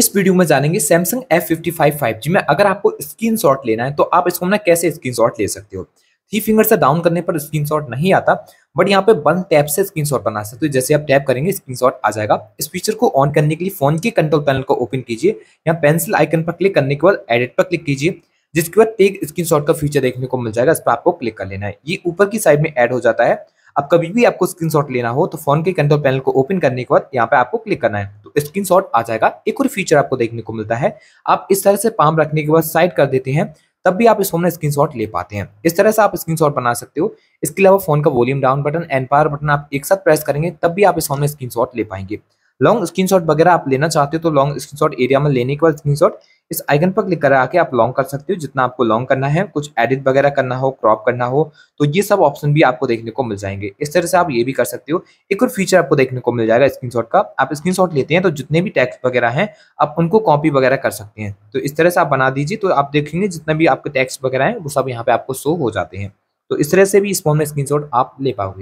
इस वीडियो में जानेंगे Samsung F fifty five five G में अगर आपको स्क्रीन शॉट लेना है तो आप इसको ना कैसे स्क्रीन शॉट ले सकते हो थ्री फिंगर से डाउन करने पर स्क्रीन शॉट नहीं आता बट यहाँ पे वन टैप से स्क्रीन शॉट बना सकते हो तो जैसे आप टैप करेंगे स्क्रीन शॉट आ जाएगा इस फीचर को ऑन करने के लिए फोन के कंट्रोल पैनल को ओपन कीजिए यहाँ पेंसिल आइकन पर क्लिक करने के बाद एडिट पर क्लिक कीजिए जिसके बाद टेक स्क्रीन शॉट का फीचर देखने को मिल जाएगा इस पर आपको क्लिक कर लेना है ये ऊपर की साइड में एड हो जाता है अब कभी भी आपको स्क्रीन लेना हो तो फोन के कंट्रोल पैनल को ओपन करने के बाद यहाँ पे आपको क्लिक करना है स्क्रीन स्क्रीन आ जाएगा एक और फीचर आपको देखने को मिलता है आप इस तरह से पाम रखने के बाद साइड कर देते हैं तब भी आप इस फोन में शॉट ले पाते हैं इस तरह से आप शॉट बना सकते हो इसके अलावा फोन का volume down button and power button आप एक साथ प्रेस करेंगे तब भी आप इस फोन में शॉट ले पाएंगे लॉन्ग स्क्रीनशॉट वगैरह आप लेना चाहते हो तो लॉन्ग स्क्रीनशॉट एरिया में लेने के बाद शॉट इस आइकन पर क्लिक करा के आप लॉन्ग कर सकते हो जितना आपको लॉन्ग करना है कुछ एडिट वगैरह करना हो क्रॉप करना हो तो ये सब ऑप्शन भी आपको देखने को मिल जाएंगे इस तरह से आप ये भी कर सकते हो एक और फीचर आपको देखने को मिल जाएगा शॉट का आप शॉट लेते हैं तो जितने भी टैक्स वगैरह हैं आप उनको कॉपी वगैरह कर सकते हैं तो इस तरह से आप बना दीजिए तो आप देखेंगे जितना भी आपके टैक्स वगैरह हैं वो सब यहाँ पे आपको शो हो जाते हैं तो इस तरह से भी इस फोन में शॉट आप ले पाओगे